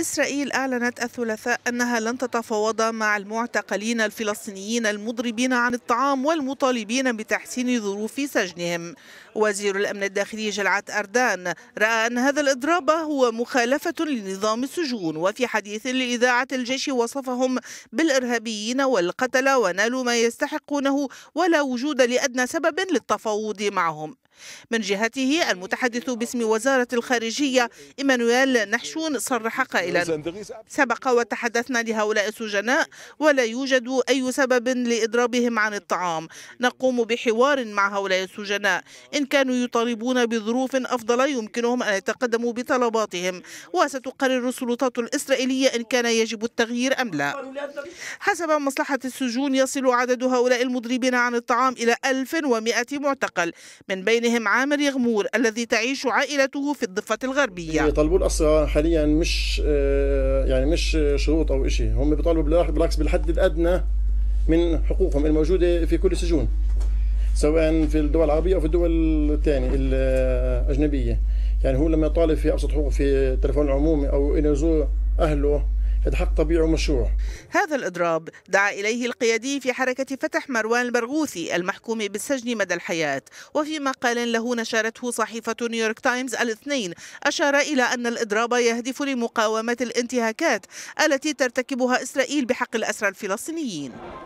إسرائيل أعلنت الثلاثاء أنها لن تتفاوض مع المعتقلين الفلسطينيين المضربين عن الطعام والمطالبين بتحسين ظروف سجنهم وزير الأمن الداخلي جلعت أردان رأى أن هذا الإضراب هو مخالفة لنظام السجون وفي حديث لإذاعة الجيش وصفهم بالإرهابيين والقتلة ونالوا ما يستحقونه ولا وجود لأدنى سبب للتفاوض معهم من جهته المتحدث باسم وزارة الخارجية إيمانويل نحشون صرح قائلا سبق وتحدثنا لهؤلاء السجناء ولا يوجد أي سبب لإضرابهم عن الطعام نقوم بحوار مع هؤلاء السجناء إن كانوا يطالبون بظروف أفضل يمكنهم أن يتقدموا بطلباتهم وستقرر السلطات الإسرائيلية إن كان يجب التغيير أم لا حسب مصلحة السجون يصل عدد هؤلاء المضربين عن الطعام إلى 1100 معتقل من بين بينهم عامر يغمور الذي تعيش عائلته في الضفة الغربية بيطالبون أصلا حاليا مش آه، يعني مش شروط أو شيء هم بيطالبوا بالعكس بالحد الأدنى من حقوقهم الموجودة في كل السجون سواء في الدول العربية أو في الدول الثانية الأجنبية يعني هو لما يطالب في أبسط حقوقه في التلفون العمومي أو إنه يزور أهله هذا حق طبيعي ومشروع هذا الإضراب دعا إليه القيادي في حركة فتح مروان البرغوثي المحكوم بالسجن مدى الحياة وفي مقال له نشرته صحيفة نيويورك تايمز الاثنين أشار إلى أن الإضراب يهدف لمقاومة الانتهاكات التي ترتكبها إسرائيل بحق الأسرى الفلسطينيين